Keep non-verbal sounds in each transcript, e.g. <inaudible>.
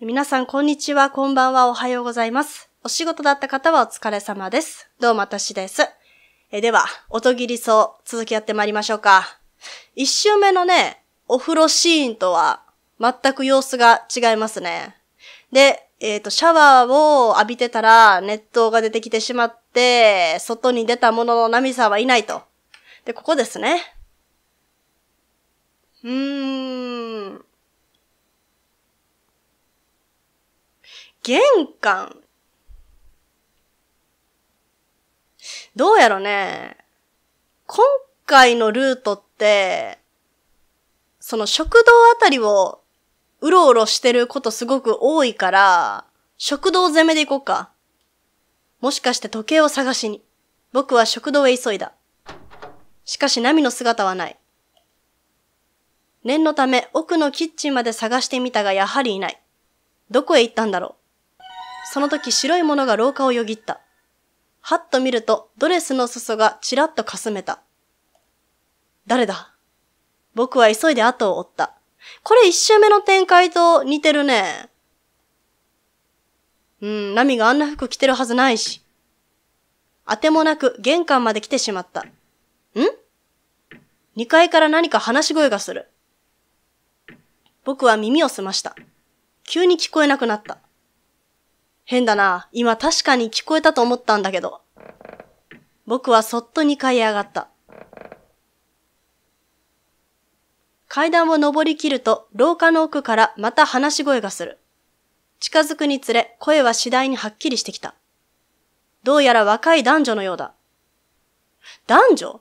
皆さん、こんにちは、こんばんは、おはようございます。お仕事だった方はお疲れ様です。どうも、私です。えでは、音切り層、続きやってまいりましょうか。一周目のね、お風呂シーンとは、全く様子が違いますね。で、えっ、ー、と、シャワーを浴びてたら、熱湯が出てきてしまって、外に出たもののナミさんはいないと。で、ここですね。うーん。玄関。どうやろね。今回のルートって、その食堂あたりをうろうろしてることすごく多いから、食堂攻めで行こうか。もしかして時計を探しに。僕は食堂へ急いだ。しかし波の姿はない。念のため奥のキッチンまで探してみたがやはりいない。どこへ行ったんだろう。その時白いものが廊下をよぎった。はっと見ると、ドレスの裾がちらっとかすめた。誰だ僕は急いで後を追った。これ一周目の展開と似てるね。うん、ナミがあんな服着てるはずないし。当てもなく玄関まで来てしまった。ん ?2 階から何か話し声がする。僕は耳を澄ました。急に聞こえなくなった。変だな。今確かに聞こえたと思ったんだけど。僕はそっと2階へ上がった。階段を登りきると、廊下の奥からまた話し声がする。近づくにつれ、声は次第にはっきりしてきた。どうやら若い男女のようだ。男女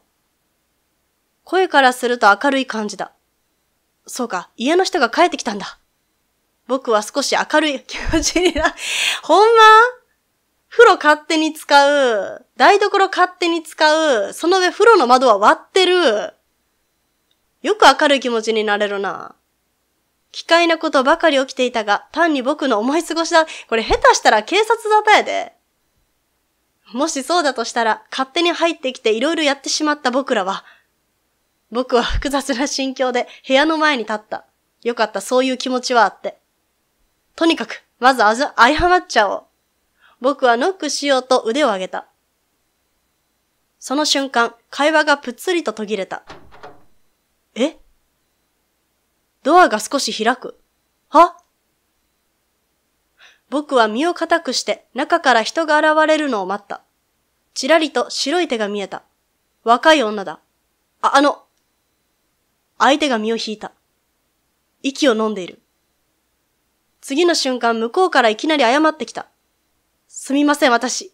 声からすると明るい感じだ。そうか、家の人が帰ってきたんだ。僕は少し明るい気持ちにな、<laughs> ほんま風呂勝手に使う、台所勝手に使う、その上風呂の窓は割ってる。よく明るい気持ちになれるな。奇怪なことばかり起きていたが、単に僕の思い過ごしだ。これ下手したら警察沙汰やで。もしそうだとしたら、勝手に入ってきて色々やってしまった僕らは、僕は複雑な心境で部屋の前に立った。よかった、そういう気持ちはあって。とにかく、まずあず、まっちゃおう。僕はノックしようと腕を上げた。その瞬間、会話がぷっつりと途切れた。えドアが少し開く。は僕は身を固くして中から人が現れるのを待った。ちらりと白い手が見えた。若い女だ。あ、あの。相手が身を引いた。息を飲んでいる。次の瞬間向こうからいきなり謝ってきた。すみません、私。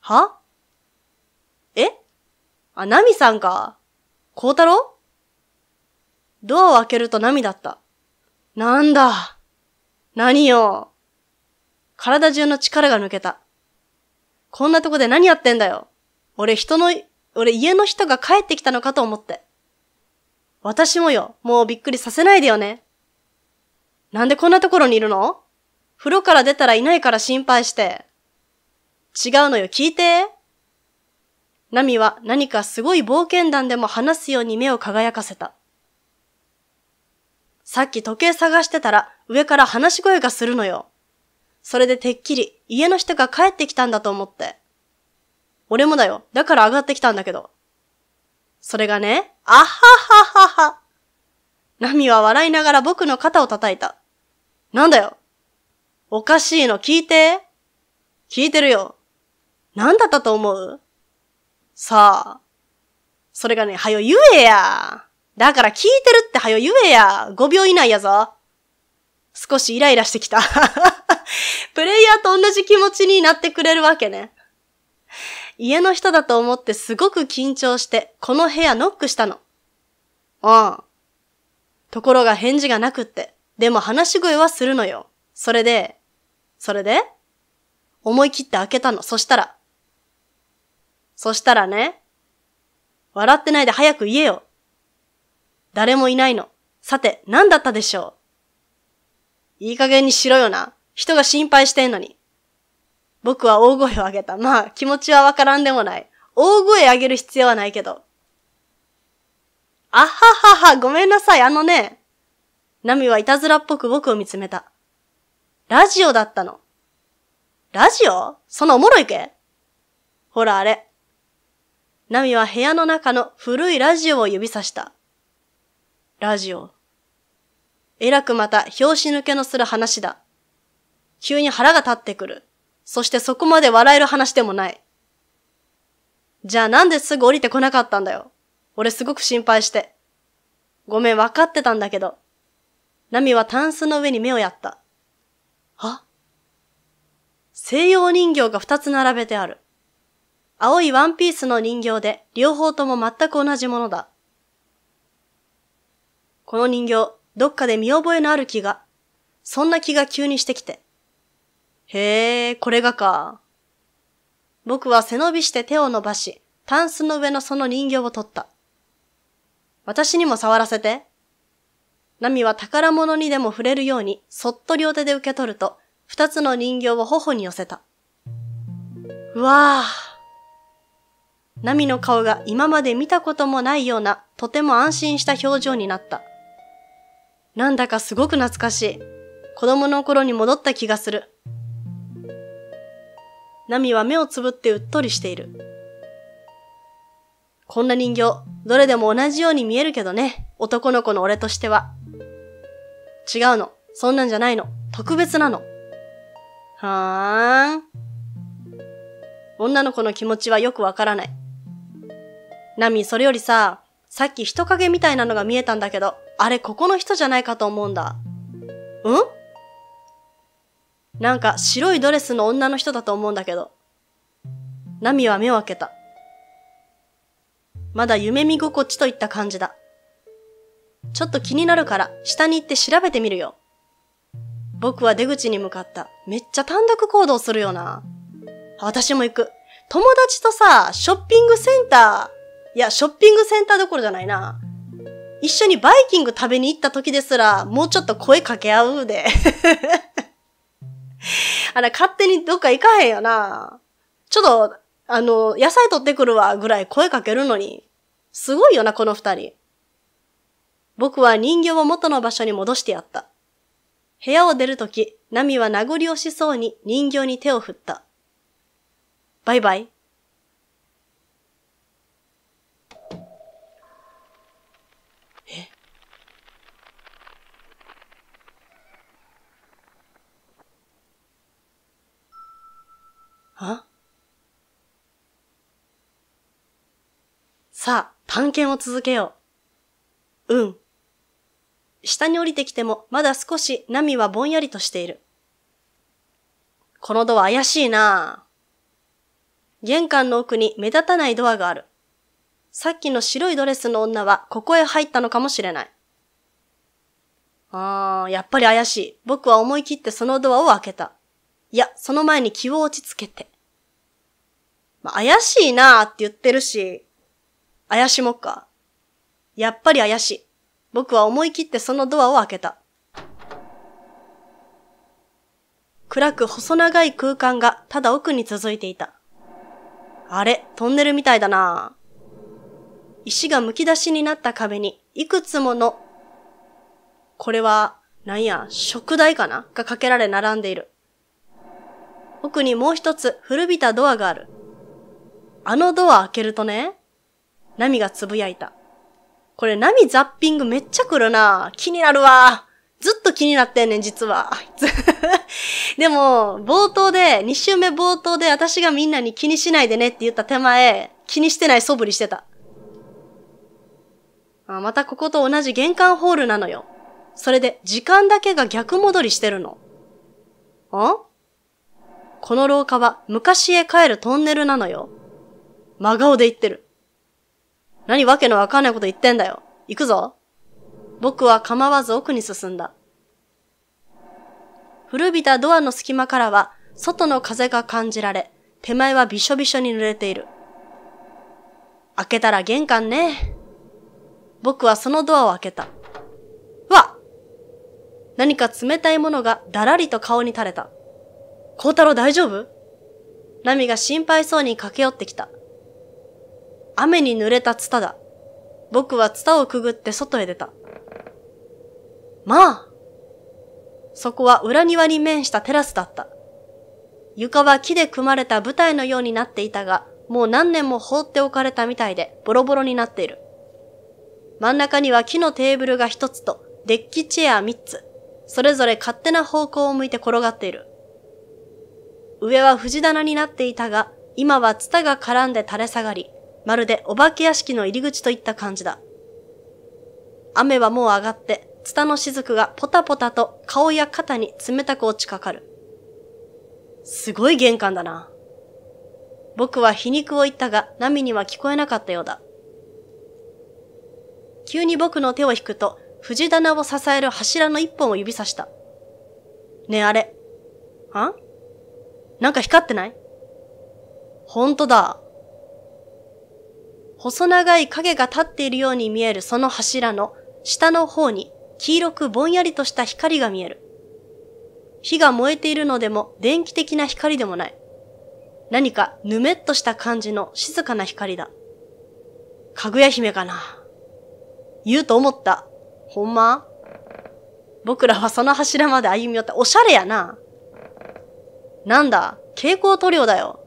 はえあ、ナミさんか。タ太郎ドアを開けるとナミだった。なんだ。何よ。体中の力が抜けた。こんなとこで何やってんだよ。俺人の、俺家の人が帰ってきたのかと思って。私もよ、もうびっくりさせないでよね。なんでこんなところにいるの風呂から出たらいないから心配して。違うのよ、聞いて。ナミは何かすごい冒険談でも話すように目を輝かせた。さっき時計探してたら上から話し声がするのよ。それでてっきり家の人が帰ってきたんだと思って。俺もだよ。だから上がってきたんだけど。それがね、あはははは。ナミは笑いながら僕の肩を叩いた。なんだよおかしいの聞いて聞いてるよ。なんだったと思うさあ。それがね、はよ言えや。だから聞いてるってはよ言えや。5秒以内やぞ。少しイライラしてきた。<laughs> プレイヤーと同じ気持ちになってくれるわけね。家の人だと思ってすごく緊張して、この部屋ノックしたの。うん。ところが返事がなくって。でも話し声はするのよ。それで、それで思い切って開けたの。そしたら。そしたらね。笑ってないで早く言えよ。誰もいないの。さて、何だったでしょういい加減にしろよな。人が心配してんのに。僕は大声を上げた。まあ、気持ちはわからんでもない。大声上げる必要はないけど。あははは、ごめんなさい。あのね、ナミはいたずらっぽく僕を見つめた。ラジオだったの。ラジオそんなおもろいけほらあれ。ナミは部屋の中の古いラジオを指さした。ラジオ。えらくまた拍子抜けのする話だ。急に腹が立ってくる。そしてそこまで笑える話でもない。じゃあなんですぐ降りてこなかったんだよ。俺すごく心配して。ごめん分かってたんだけど。ナミはタンスの上に目をやった。は西洋人形が二つ並べてある。青いワンピースの人形で、両方とも全く同じものだ。この人形、どっかで見覚えのある気が。そんな気が急にしてきて。へえ、これがか。僕は背伸びして手を伸ばし、タンスの上のその人形を取った。私にも触らせて。ナミは宝物にでも触れるように、そっと両手で受け取ると、二つの人形を頬に寄せた。うわぁ。ナミの顔が今まで見たこともないような、とても安心した表情になった。なんだかすごく懐かしい。子供の頃に戻った気がする。ナミは目をつぶってうっとりしている。こんな人形、どれでも同じように見えるけどね、男の子の俺としては。違うの。そんなんじゃないの。特別なの。はーん。女の子の気持ちはよくわからない。ナミ、それよりさ、さっき人影みたいなのが見えたんだけど、あれここの人じゃないかと思うんだ。うんなんか白いドレスの女の人だと思うんだけど。ナミは目を開けた。まだ夢見心地といった感じだ。ちょっと気になるから下に行って調べてみるよ。僕は出口に向かった。めっちゃ単独行動するよな。私も行く。友達とさ、ショッピングセンター。いや、ショッピングセンターどころじゃないな。一緒にバイキング食べに行った時ですら、もうちょっと声かけ合うで。<laughs> あら、勝手にどっか行かへんよな。ちょっと、あの、野菜取ってくるわ、ぐらい声かけるのに。すごいよな、この二人。僕は人形を元の場所に戻してやった。部屋を出るとき、ナミは名残惜しそうに人形に手を振った。バイバイ。えあさあ、探検を続けよう。うん。下に降りてきてもまだ少し波はぼんやりとしている。このドア怪しいな玄関の奥に目立たないドアがある。さっきの白いドレスの女はここへ入ったのかもしれない。あー、やっぱり怪しい。僕は思い切ってそのドアを開けた。いや、その前に気を落ち着けて。まあ、怪しいなーって言ってるし、怪しもっか。やっぱり怪しい。僕は思い切ってそのドアを開けた。暗く細長い空間がただ奥に続いていた。あれ、トンネルみたいだな石が剥き出しになった壁に、いくつもの、これは、なんや、食台かながかけられ並んでいる。奥にもう一つ古びたドアがある。あのドア開けるとね、波がつぶやいた。これ波ザッピングめっちゃ来るな。気になるわ。ずっと気になってんねん、実は。<laughs> でも、冒頭で、2週目冒頭で私がみんなに気にしないでねって言った手前、気にしてない素振りしてた。あまたここと同じ玄関ホールなのよ。それで、時間だけが逆戻りしてるの。んこの廊下は昔へ帰るトンネルなのよ。真顔で言ってる。何わけのわかんないこと言ってんだよ。行くぞ。僕は構わず奥に進んだ。古びたドアの隙間からは、外の風が感じられ、手前はびしょびしょに濡れている。開けたら玄関ね。僕はそのドアを開けた。わ何か冷たいものがだらりと顔に垂れた。孝太郎大丈夫ナミが心配そうに駆け寄ってきた。雨に濡れたツタだ。僕はツタをくぐって外へ出た。まあそこは裏庭に面したテラスだった。床は木で組まれた舞台のようになっていたが、もう何年も放っておかれたみたいでボロボロになっている。真ん中には木のテーブルが一つとデッキチェア三つ、それぞれ勝手な方向を向いて転がっている。上は藤棚になっていたが、今はツタが絡んで垂れ下がり、まるでお化け屋敷の入り口といった感じだ。雨はもう上がって、ツタの雫がポタポタと顔や肩に冷たく落ちかかる。すごい玄関だな。僕は皮肉を言ったが、波には聞こえなかったようだ。急に僕の手を引くと、藤棚を支える柱の一本を指さした。ねえあれ。んなんか光ってないほんとだ。細長い影が立っているように見えるその柱の下の方に黄色くぼんやりとした光が見える。火が燃えているのでも電気的な光でもない。何かぬめっとした感じの静かな光だ。かぐや姫かな。言うと思った。ほんま僕らはその柱まで歩み寄った。おしゃれやな。なんだ、蛍光塗料だよ。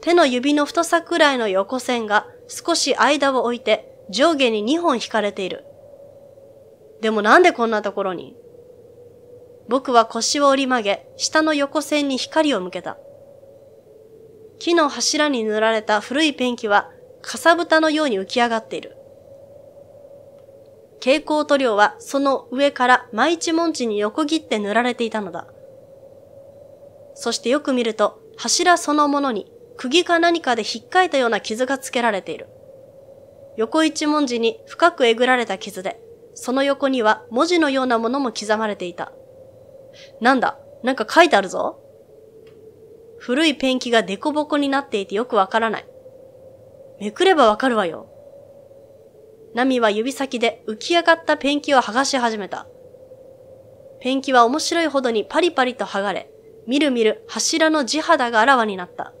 手の指の太さくらいの横線が少し間を置いて上下に2本引かれている。でもなんでこんなところに僕は腰を折り曲げ、下の横線に光を向けた。木の柱に塗られた古いペンキは、かさぶたのように浮き上がっている。蛍光塗料はその上から毎一文字に横切って塗られていたのだ。そしてよく見ると、柱そのものに釘か何かで引っかいたような傷がつけられている。横一文字に深くえぐられた傷で、その横には文字のようなものも刻まれていた。なんだ、なんか書いてあるぞ。古いペンキがデコボコになっていてよくわからない。めくればわかるわよ。ナミは指先で浮き上がったペンキを剥がし始めた。ペンキは面白いほどにパリパリと剥がれ、みるみる柱の地肌があらわになった。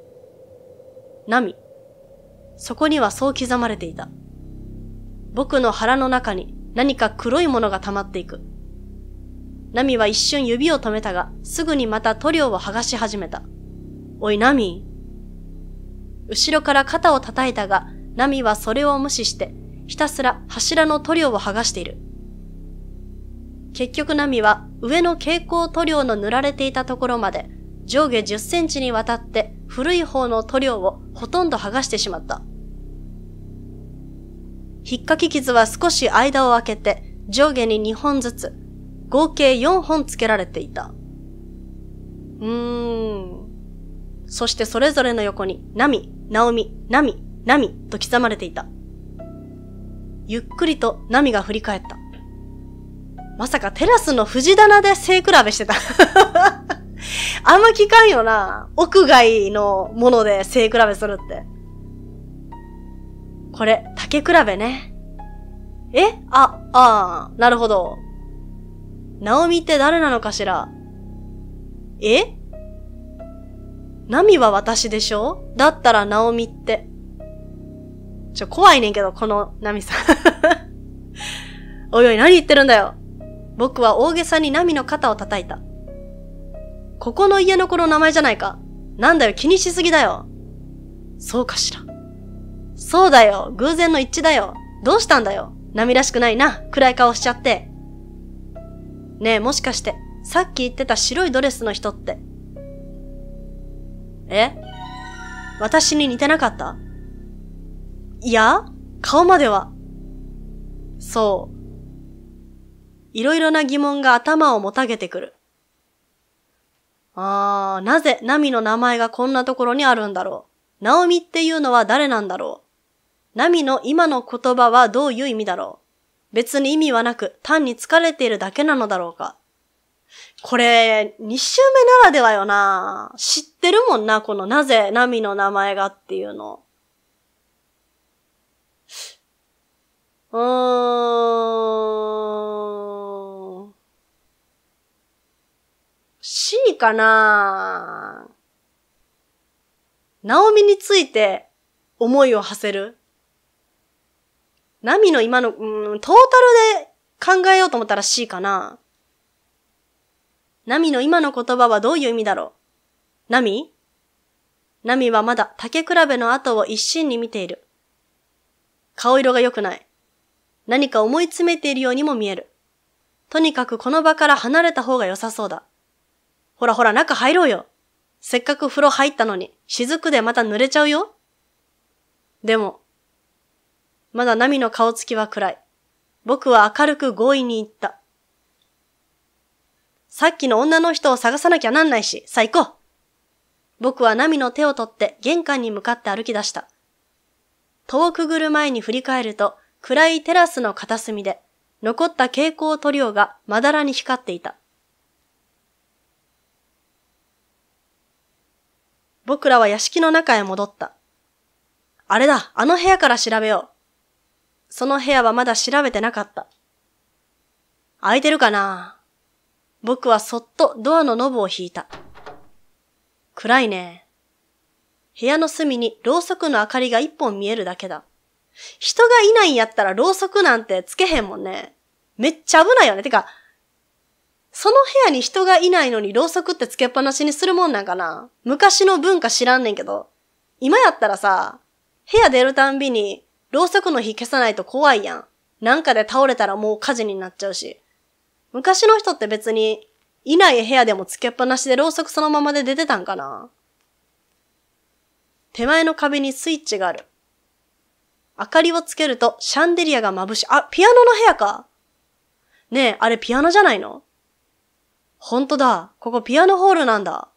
ミ。そこにはそう刻まれていた。僕の腹の中に何か黒いものが溜まっていく。ナミは一瞬指を止めたが、すぐにまた塗料を剥がし始めた。おい、ナミ。後ろから肩を叩いたが、ナミはそれを無視して、ひたすら柱の塗料を剥がしている。結局ナミは上の蛍光塗料の塗られていたところまで上下10センチにわたって古い方の塗料をほとんど剥がしてしまった。引っかき傷は少し間を空けて上下に2本ずつ、合計4本つけられていた。うーん。そしてそれぞれの横に、ナミ、ナオミ、ナミ、ナミと刻まれていた。ゆっくりとナミが振り返った。まさかテラスの藤棚で背比べしてた <laughs> あんま聞かんよな。屋外のもので背比べするって。これ、竹比べね。えあ、ああ、なるほど。ナオミって誰なのかしらえナミは私でしょだったらナオミって。ちょ、怖いねんけど、このナミさん <laughs> おいおい、何言ってるんだよ。僕は大げさにナミの肩を叩いた。ここの家の子の名前じゃないか。なんだよ、気にしすぎだよ。そうかしら。そうだよ、偶然の一致だよ。どうしたんだよ。波らしくないな、暗い顔しちゃって。ねえ、もしかして、さっき言ってた白いドレスの人って。え私に似てなかったいや、顔までは。そう。いろいろな疑問が頭をもたげてくる。ああ、なぜナミの名前がこんなところにあるんだろう。ナオミっていうのは誰なんだろう。ナミの今の言葉はどういう意味だろう。別に意味はなく、単に疲れているだけなのだろうか。これ、二周目ならではよな。知ってるもんな、このなぜナミの名前がっていうの。うーん。C かなナオミについて思いを馳せる。ナミの今の、うん、トータルで考えようと思ったら C かなナミの今の言葉はどういう意味だろうナミナミはまだ竹比べの後を一心に見ている。顔色が良くない。何か思い詰めているようにも見える。とにかくこの場から離れた方が良さそうだ。ほらほら中入ろうよ。せっかく風呂入ったのに、雫でまた濡れちゃうよ。でも、まだ波の顔つきは暗い。僕は明るく強引に言った。さっきの女の人を探さなきゃなんないし、さあ行こう。僕は波の手を取って玄関に向かって歩き出した。遠くぐる前に振り返ると、暗いテラスの片隅で、残った蛍光塗料がまだらに光っていた。僕らは屋敷の中へ戻った。あれだ、あの部屋から調べよう。その部屋はまだ調べてなかった。空いてるかな僕はそっとドアのノブを引いた。暗いね。部屋の隅にろうそくの明かりが一本見えるだけだ。人がいないんやったらろうそくなんてつけへんもんね。めっちゃ危ないよね。てか、その部屋に人がいないのにろうそくってつけっぱなしにするもんなんかな昔の文化知らんねんけど。今やったらさ、部屋出るたんびにろうそくの火消さないと怖いやん。なんかで倒れたらもう火事になっちゃうし。昔の人って別に、いない部屋でもつけっぱなしでろうそくそのままで出てたんかな手前の壁にスイッチがある。明かりをつけるとシャンデリアが眩し、あ、ピアノの部屋かねえ、あれピアノじゃないのほんとだ。ここピアノホールなんだ。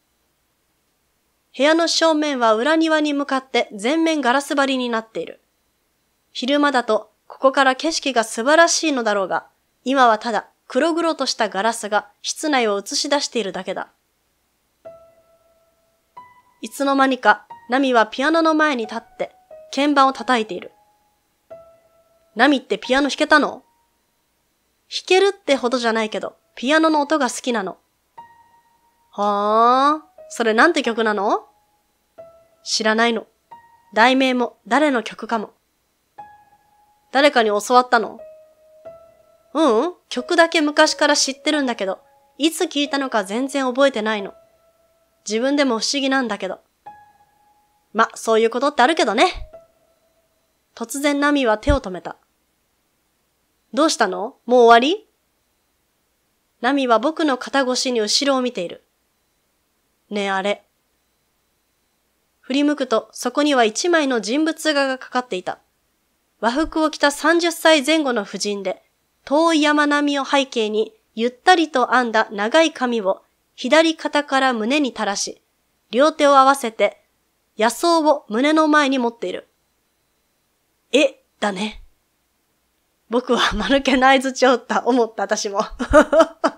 部屋の正面は裏庭に向かって全面ガラス張りになっている。昼間だとここから景色が素晴らしいのだろうが、今はただ黒々としたガラスが室内を映し出しているだけだ。いつの間にか、ナミはピアノの前に立って、鍵盤を叩いている。ナミってピアノ弾けたの弾けるってほどじゃないけど、ピアノの音が好きなの。はあ、それなんて曲なの知らないの。題名も誰の曲かも。誰かに教わったのうん、曲だけ昔から知ってるんだけど、いつ聞いたのか全然覚えてないの。自分でも不思議なんだけど。ま、そういうことってあるけどね。突然ナミは手を止めた。どうしたのもう終わりナミは僕の肩越しに後ろを見ている。ねえ、あれ。振り向くと、そこには一枚の人物画がかかっていた。和服を着た30歳前後の婦人で、遠い山並みを背景に、ゆったりと編んだ長い髪を左肩から胸に垂らし、両手を合わせて、野草を胸の前に持っている。え、だね。僕は間抜けな合図帳と思った私も。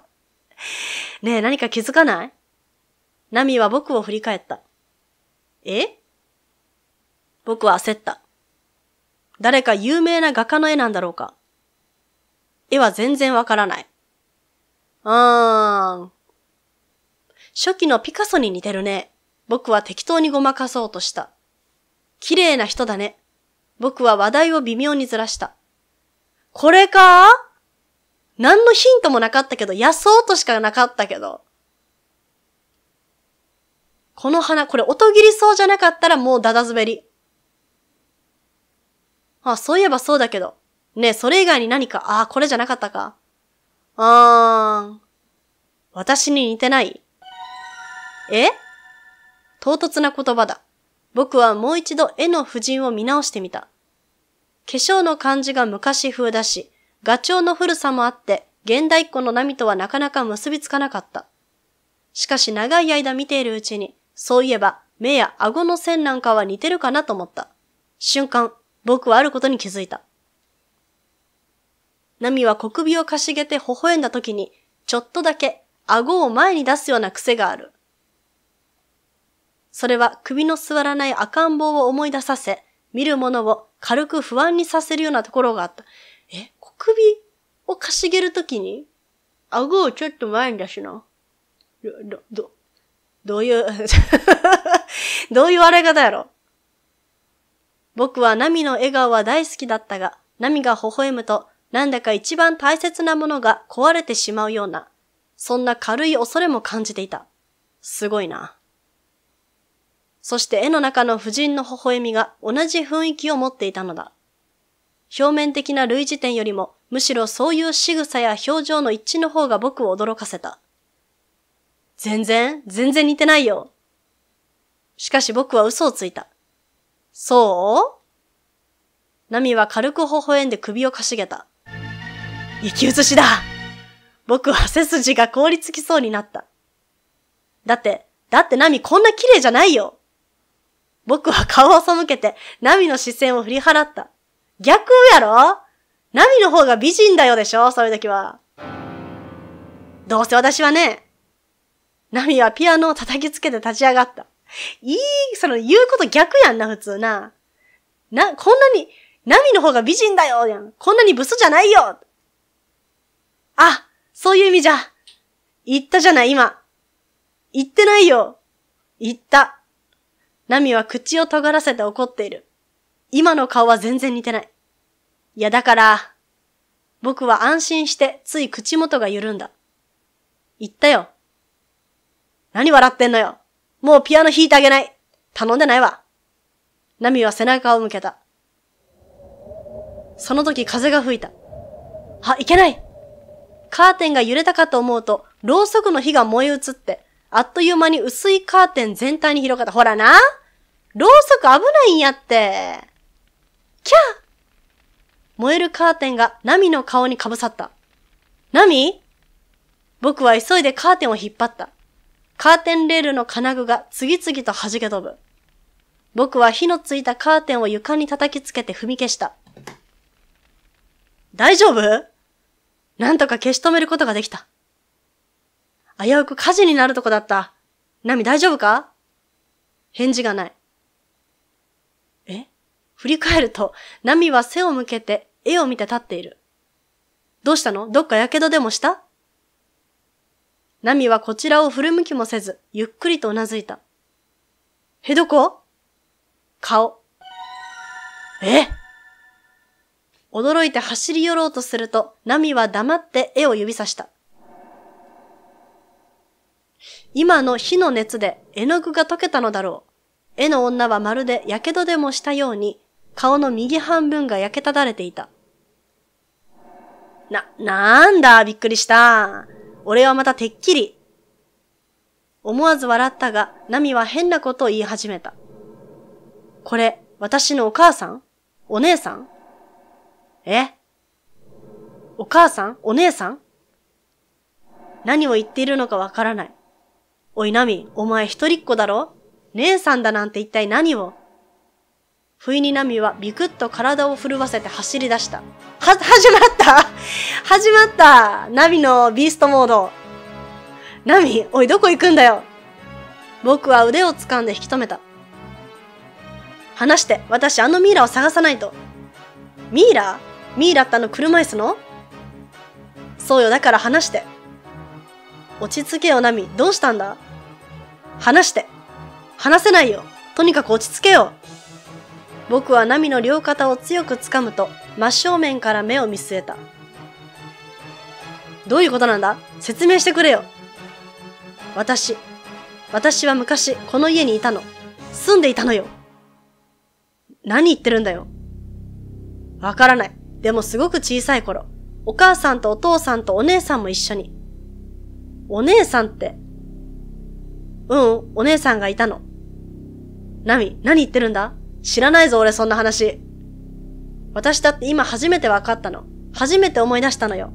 <laughs> ねえ、何か気づかないナミは僕を振り返った。え僕は焦った。誰か有名な画家の絵なんだろうか絵は全然わからない。うーん。初期のピカソに似てるね。僕は適当にごまかそうとした。綺麗な人だね。僕は話題を微妙にずらした。これか何のヒントもなかったけど、野草としかなかったけど。この花、これ音切りそうじゃなかったらもうダダ滑り。あ、そういえばそうだけど。ねえ、それ以外に何か、ああ、これじゃなかったか。あーん。私に似てないえ唐突な言葉だ。僕はもう一度絵の婦人を見直してみた。化粧の感じが昔風だし、ガチョウの古さもあって、現代っ子の波とはなかなか結びつかなかった。しかし長い間見ているうちに、そういえば目や顎の線なんかは似てるかなと思った。瞬間、僕はあることに気づいた。波は小首をかしげて微笑んだ時に、ちょっとだけ顎を前に出すような癖がある。それは首の座らない赤ん坊を思い出させ、見るものを軽く不安にさせるようなところがあった。え、小首をかしげるときに、顎をちょっと前に出しな。ど、ど、どういう <laughs> どういう笑い方やろ僕はナミの笑顔は大好きだったが、ナミが微笑むと、なんだか一番大切なものが壊れてしまうような、そんな軽い恐れも感じていた。すごいな。そして絵の中の婦人の微笑みが同じ雰囲気を持っていたのだ。表面的な類似点よりも、むしろそういう仕草や表情の一致の方が僕を驚かせた。全然、全然似てないよ。しかし僕は嘘をついた。そうナミは軽く微笑んで首をかしげた。生き写しだ僕は背筋が凍りつきそうになった。だって、だってナミこんな綺麗じゃないよ僕は顔を背けて、ナミの視線を振り払った。逆やろナミの方が美人だよでしょそういう時は。どうせ私はね、ナミはピアノを叩きつけて立ち上がった。いい、その言うこと逆やんな、普通な。な、こんなに、ナミの方が美人だよやん。こんなにブスじゃないよあ、そういう意味じゃ。言ったじゃない、今。言ってないよ。言った。ナミは口を尖らせて怒っている。今の顔は全然似てない。いやだから、僕は安心してつい口元が緩んだ。言ったよ。何笑ってんのよ。もうピアノ弾いてあげない。頼んでないわ。ナミは背中を向けた。その時風が吹いた。あ、いけないカーテンが揺れたかと思うと、ろうそくの火が燃え移って、あっという間に薄いカーテン全体に広がった。ほらなろうそく危ないんやって。キャー燃えるカーテンがナミの顔にかぶさった。ナミ僕は急いでカーテンを引っ張った。カーテンレールの金具が次々と弾け飛ぶ。僕は火のついたカーテンを床に叩きつけて踏み消した。大丈夫なんとか消し止めることができた。危うく火事になるとこだった。ナミ大丈夫か返事がない。え振り返ると、ナミは背を向けて絵を見て立っている。どうしたのどっか火傷でもしたナミはこちらを振り向きもせず、ゆっくりとうなずいた。え、どこ顔。え驚いて走り寄ろうとすると、ナミは黙って絵を指さした。今の火の熱で絵の具が溶けたのだろう。絵の女はまるで火傷でもしたように、顔の右半分が焼けただれていた。な、なんだ、びっくりした。俺はまたてっきり。思わず笑ったが、ナミは変なことを言い始めた。これ、私のお母さんお姉さんえお母さんお姉さん何を言っているのかわからない。おいなみ、お前一人っ子だろ姉さんだなんて一体何を不意にナミはビクッと体を震わせて走り出した。は、始まった始まったナミのビーストモード。ナミ、おいどこ行くんだよ僕は腕を掴んで引き止めた。話して、私あのミイラを探さないと。ミイラミイラってあの車椅子のそうよ、だから話して。落ち着けよ、ナミ。どうしたんだ話して。話せないよ。とにかく落ち着けよ。僕はナミの両肩を強く掴むと、真正面から目を見据えた。どういうことなんだ説明してくれよ。私、私は昔この家にいたの。住んでいたのよ。何言ってるんだよ。わからない。でもすごく小さい頃、お母さんとお父さんとお姉さんも一緒にお姉さんって。うん、お姉さんがいたの。ナミ、何言ってるんだ知らないぞ、俺そんな話。私だって今初めて分かったの。初めて思い出したのよ。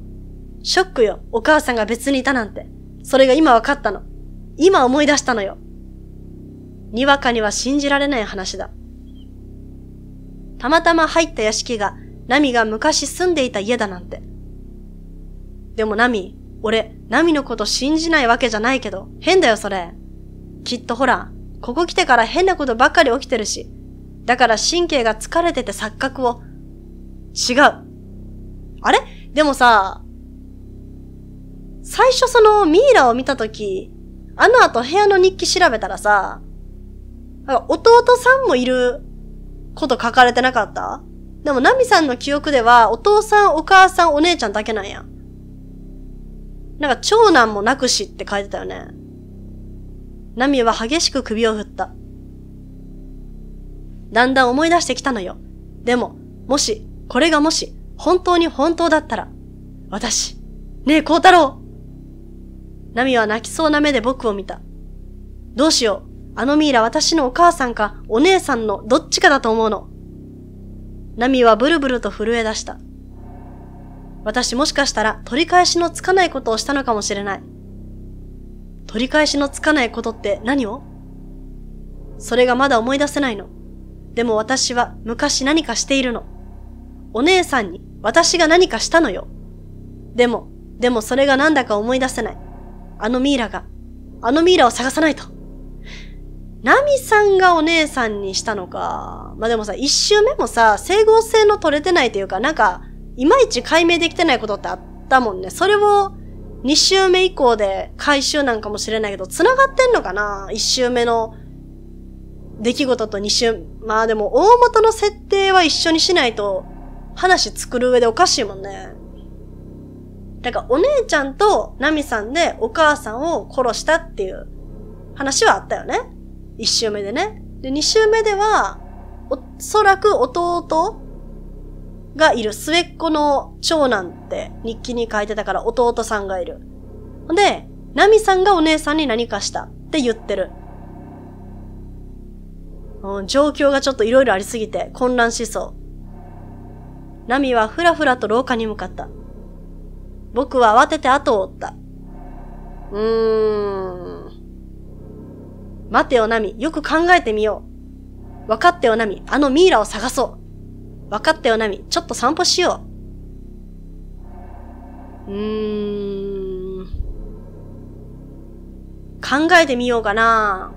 ショックよ、お母さんが別にいたなんて。それが今分かったの。今思い出したのよ。にわかには信じられない話だ。たまたま入った屋敷が、ナミが昔住んでいた家だなんて。でもナミ、俺、ナミのこと信じないわけじゃないけど、変だよそれ。きっとほら、ここ来てから変なことばっかり起きてるし。だから神経が疲れてて錯覚を。違う。あれでもさ、最初そのミイラを見たとき、あの後部屋の日記調べたらさ、弟さんもいること書かれてなかったでもナミさんの記憶ではお父さんお母さんお姉ちゃんだけなんやなんか長男もなくしって書いてたよね。ナミは激しく首を振った。だんだん思い出してきたのよ。でも、もし、これがもし、本当に本当だったら、私、ねえ、孝太郎ナミは泣きそうな目で僕を見た。どうしよう。あのミイラ私のお母さんかお姉さんのどっちかだと思うの。ナミはブルブルと震え出した。私もしかしたら取り返しのつかないことをしたのかもしれない。取り返しのつかないことって何をそれがまだ思い出せないの。でも私は昔何かしているの。お姉さんに私が何かしたのよ。でも、でもそれがなんだか思い出せない。あのミイラが、あのミイラを探さないと。ナミさんがお姉さんにしたのか。まあ、でもさ、一周目もさ、整合性の取れてないというか、なんか、いまいち解明できてないことってあったもんね。それを2週目以降で回収なんかもしれないけど、繋がってんのかな ?1 週目の出来事と2週、まあでも大元の設定は一緒にしないと話作る上でおかしいもんね。だからお姉ちゃんとナミさんでお母さんを殺したっていう話はあったよね。1週目でね。で、2週目では、おそらく弟がいる末っ子の長男って日記に書いてたから弟さんがいる。んで、ナミさんがお姉さんに何かしたって言ってる。うん、状況がちょっと色々ありすぎて混乱しそう。ナミはふらふらと廊下に向かった。僕は慌てて後を追った。うーん。待てよ、ナミ。よく考えてみよう。分かってよ、ナミ。あのミイラを探そう。わかったよ、ナミ。ちょっと散歩しよう。うーん。考えてみようかな。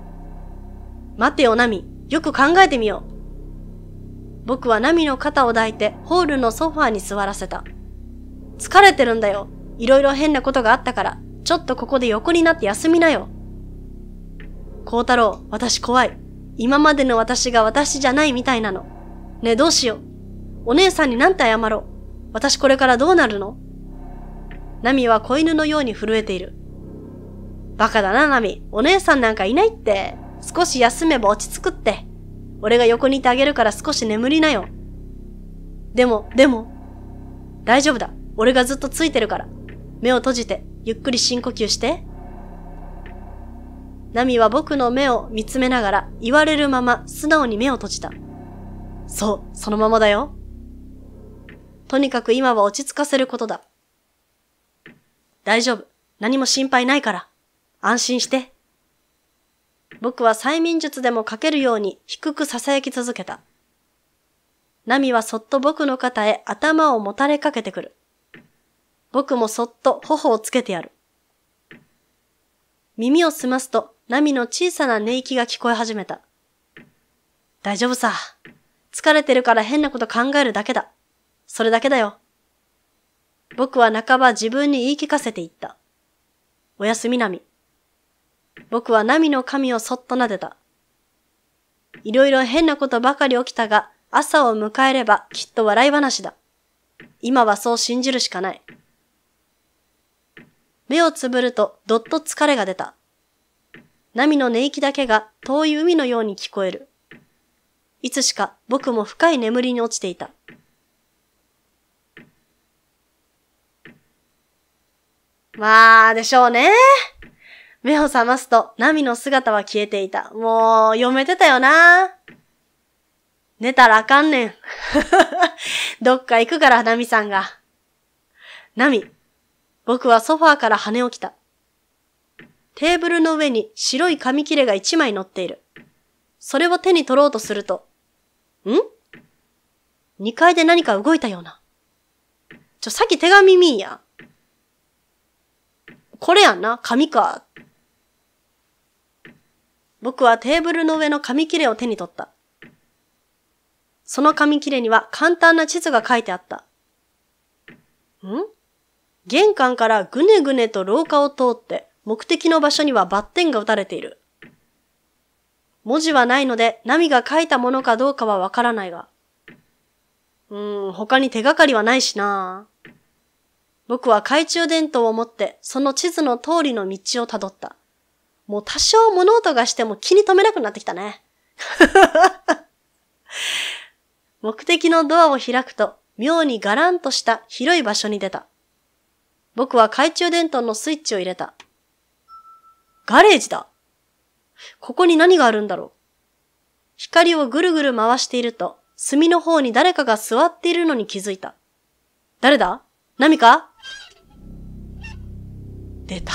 待てよ、ナミ。よく考えてみよう。僕はナミの肩を抱いてホールのソファーに座らせた。疲れてるんだよ。いろいろ変なことがあったから、ちょっとここで横になって休みなよ。孝太郎、私怖い。今までの私が私じゃないみたいなの。ねえ、どうしよう。お姉さんになんて謝ろう。私これからどうなるのナミは子犬のように震えている。バカだな、ナミ。お姉さんなんかいないって。少し休めば落ち着くって。俺が横にいてあげるから少し眠りなよ。でも、でも。大丈夫だ。俺がずっとついてるから。目を閉じて、ゆっくり深呼吸して。ナミは僕の目を見つめながら、言われるまま素直に目を閉じた。そう、そのままだよ。とにかく今は落ち着かせることだ。大丈夫。何も心配ないから。安心して。僕は催眠術でもかけるように低く囁き続けた。ナミはそっと僕の肩へ頭をもたれかけてくる。僕もそっと頬をつけてやる。耳を澄ますと、ナミの小さな寝息が聞こえ始めた。大丈夫さ。疲れてるから変なこと考えるだけだ。それだけだよ。僕は半ば自分に言い聞かせていった。おやすみなみ。僕はナミの髪をそっと撫でた。いろいろ変なことばかり起きたが、朝を迎えればきっと笑い話だ。今はそう信じるしかない。目をつぶるとどっと疲れが出た。波の寝息だけが遠い海のように聞こえる。いつしか僕も深い眠りに落ちていた。まあ、でしょうね。目を覚ますと、ナミの姿は消えていた。もう、読めてたよな。寝たらあかんねん。<laughs> どっか行くから、ナミさんが。ナミ、僕はソファーから跳ね起きた。テーブルの上に白い紙切れが一枚乗っている。それを手に取ろうとすると、ん二階で何か動いたような。ちょ、さっき手紙見んや。これやんな、紙か。僕はテーブルの上の紙切れを手に取った。その紙切れには簡単な地図が書いてあった。ん玄関からぐねぐねと廊下を通って目的の場所にはバッテンが打たれている。文字はないので、ナミが書いたものかどうかはわからないが。うーん、他に手がかりはないしな僕は懐中電灯を持ってその地図の通りの道をたどった。もう多少物音がしても気に留めなくなってきたね。<laughs> 目的のドアを開くと、妙にガランとした広い場所に出た。僕は懐中電灯のスイッチを入れた。ガレージだここに何があるんだろう光をぐるぐる回していると、隅の方に誰かが座っているのに気づいた。誰だ何か出た。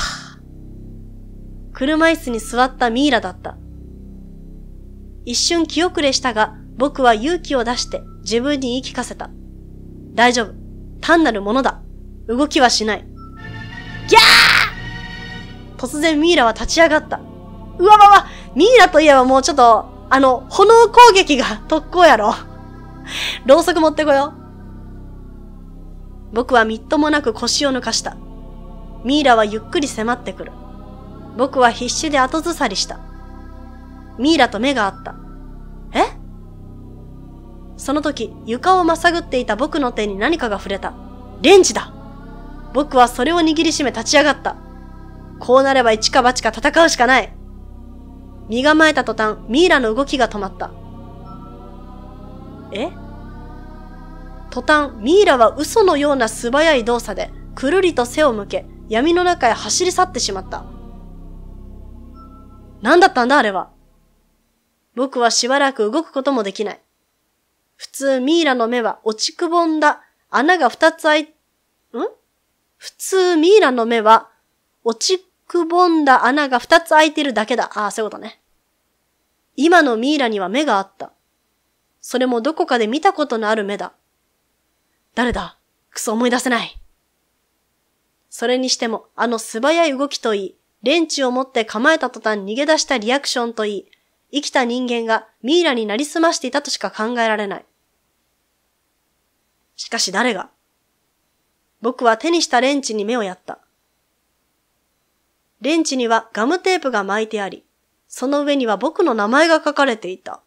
車椅子に座ったミイラだった。一瞬気遅れしたが、僕は勇気を出して自分に言い聞かせた。大丈夫。単なるものだ。動きはしない。ギャー突然ミイラは立ち上がった。うわわわミイラといえばもうちょっと、あの、炎攻撃が特攻やろ。ろうそく持ってこよう。僕はみっともなく腰を抜かした。ミイラはゆっくり迫ってくる。僕は必死で後ずさりした。ミイラと目が合った。えその時、床をまさぐっていた僕の手に何かが触れた。レンジだ僕はそれを握りしめ立ち上がった。こうなれば一か八か戦うしかない。身構えた途端、ミイラの動きが止まった。え途端、ミイラは嘘のような素早い動作で、くるりと背を向け、闇の中へ走り去ってしまった。何だったんだあれは。僕はしばらく動くこともできない。普通ミイラの目は落ちくぼんだ穴が二つ開い、ん普通ミイラの目は落ちくぼんだ穴が二つ開いてるだけだ。ああ、そういうことね。今のミイラには目があった。それもどこかで見たことのある目だ。誰だクソ思い出せない。それにしても、あの素早い動きといい、レンチを持って構えた途端逃げ出したリアクションといい、生きた人間がミイラになりすましていたとしか考えられない。しかし誰が僕は手にしたレンチに目をやった。レンチにはガムテープが巻いてあり、その上には僕の名前が書かれていた。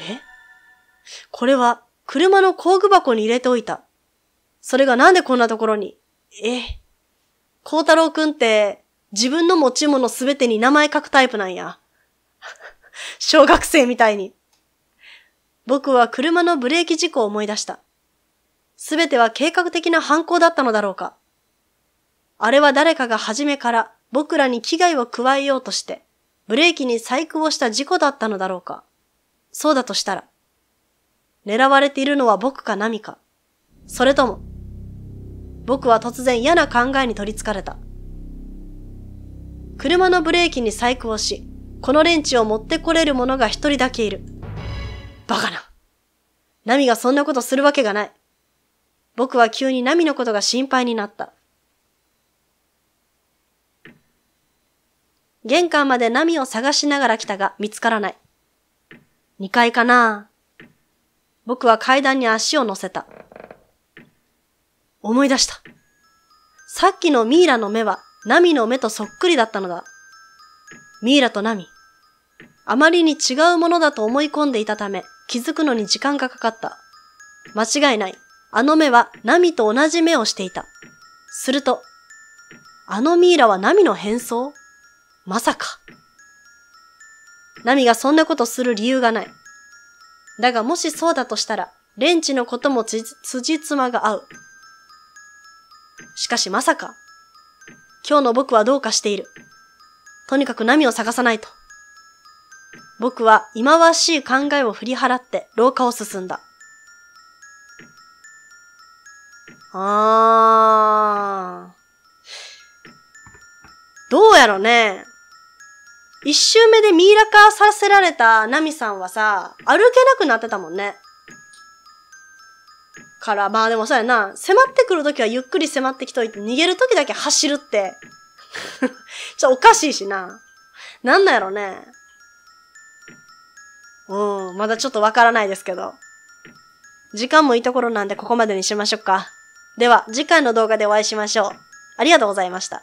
えこれは車の工具箱に入れておいた。それがなんでこんなところにえ、孝太郎くんって自分の持ち物すべてに名前書くタイプなんや。<laughs> 小学生みたいに。僕は車のブレーキ事故を思い出した。すべては計画的な犯行だったのだろうか。あれは誰かが初めから僕らに危害を加えようとして、ブレーキに細工をした事故だったのだろうか。そうだとしたら、狙われているのは僕か何か、それとも、僕は突然嫌な考えに取りつかれた。車のブレーキに細工をし、このレンチを持ってこれる者が一人だけいる。バカな。ナミがそんなことするわけがない。僕は急にナミのことが心配になった。玄関までナミを探しながら来たが見つからない。二階かな僕は階段に足を乗せた。思い出した。さっきのミイラの目はナミの目とそっくりだったのだ。ミイラとナミ。あまりに違うものだと思い込んでいたため気づくのに時間がかかった。間違いない。あの目はナミと同じ目をしていた。すると、あのミイラはナミの変装まさか。ナミがそんなことする理由がない。だがもしそうだとしたら、レンチのこともつじつまが合う。しかしまさか、今日の僕はどうかしている。とにかく波を探さないと。僕は忌まわしい考えを振り払って廊下を進んだ。あー。どうやろね。一周目でミイラ化させられたナミさんはさ、歩けなくなってたもんね。から、まあでもそうやな、迫ってくるときはゆっくり迫ってきといて、逃げるときだけ走るって。<laughs> ちょ、おかしいしな。なんなんやろね。うん、まだちょっとわからないですけど。時間もいいところなんでここまでにしましょうか。では、次回の動画でお会いしましょう。ありがとうございました。